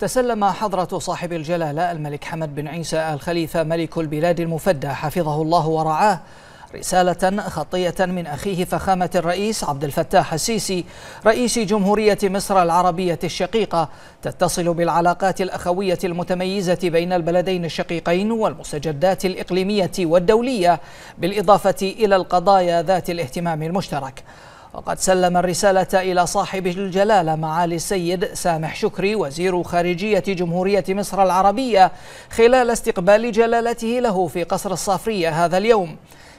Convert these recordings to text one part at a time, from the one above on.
تسلم حضرة صاحب الجلالة الملك حمد بن عيسى الخليفة ملك البلاد المفدى حفظه الله ورعاه رسالة خطية من أخيه فخامة الرئيس عبد الفتاح السيسي رئيس جمهورية مصر العربية الشقيقة تتصل بالعلاقات الأخوية المتميزة بين البلدين الشقيقين والمستجدات الإقليمية والدولية بالإضافة إلى القضايا ذات الاهتمام المشترك وقد سلم الرسالة إلى صاحب الجلالة معالي السيد سامح شكري وزير خارجية جمهورية مصر العربية خلال استقبال جلالته له في قصر الصافرية هذا اليوم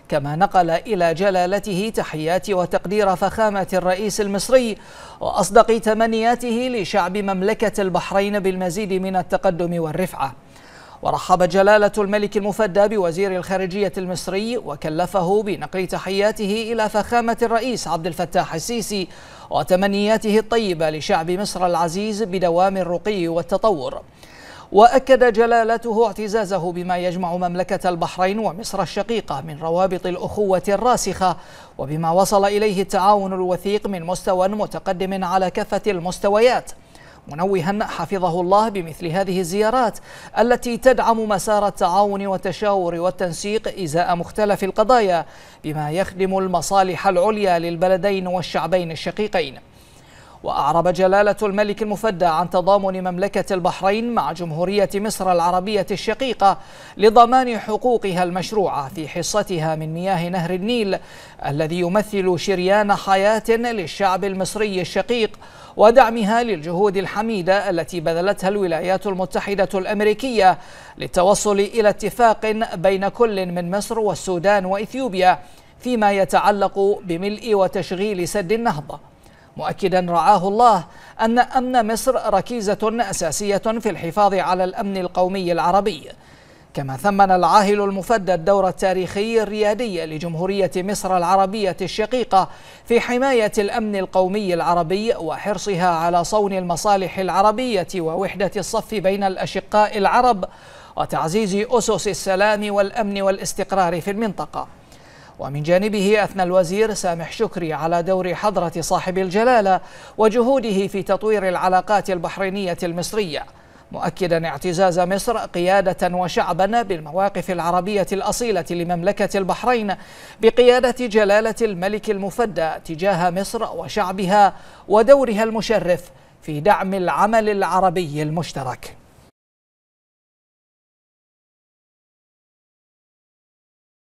كما نقل إلى جلالته تحيات وتقدير فخامة الرئيس المصري وأصدق تمنياته لشعب مملكة البحرين بالمزيد من التقدم والرفعة ورحب جلالة الملك المفدى بوزير الخارجية المصري وكلفه بنقل تحياته إلى فخامة الرئيس عبد الفتاح السيسي وتمنياته الطيبة لشعب مصر العزيز بدوام الرقي والتطور وأكد جلالته اعتزازه بما يجمع مملكة البحرين ومصر الشقيقة من روابط الأخوة الراسخة وبما وصل إليه التعاون الوثيق من مستوى متقدم على كافة المستويات منوها حفظه الله بمثل هذه الزيارات التي تدعم مسار التعاون والتشاور والتنسيق إزاء مختلف القضايا بما يخدم المصالح العليا للبلدين والشعبين الشقيقين وأعرب جلالة الملك المفدى عن تضامن مملكة البحرين مع جمهورية مصر العربية الشقيقة لضمان حقوقها المشروعة في حصتها من مياه نهر النيل الذي يمثل شريان حياة للشعب المصري الشقيق ودعمها للجهود الحميدة التي بذلتها الولايات المتحدة الأمريكية للتوصل إلى اتفاق بين كل من مصر والسودان وإثيوبيا فيما يتعلق بملء وتشغيل سد النهضة مؤكدا رعاه الله أن أمن مصر ركيزة أساسية في الحفاظ على الأمن القومي العربي كما ثمن العاهل المفدى الدور التاريخي الريادي لجمهورية مصر العربية الشقيقة في حماية الأمن القومي العربي وحرصها على صون المصالح العربية ووحدة الصف بين الأشقاء العرب وتعزيز أسس السلام والأمن والاستقرار في المنطقة ومن جانبه أثنى الوزير سامح شكري على دور حضرة صاحب الجلالة وجهوده في تطوير العلاقات البحرينية المصرية مؤكدا اعتزاز مصر قيادة وشعبا بالمواقف العربية الأصيلة لمملكة البحرين بقيادة جلالة الملك المفدى تجاه مصر وشعبها ودورها المشرف في دعم العمل العربي المشترك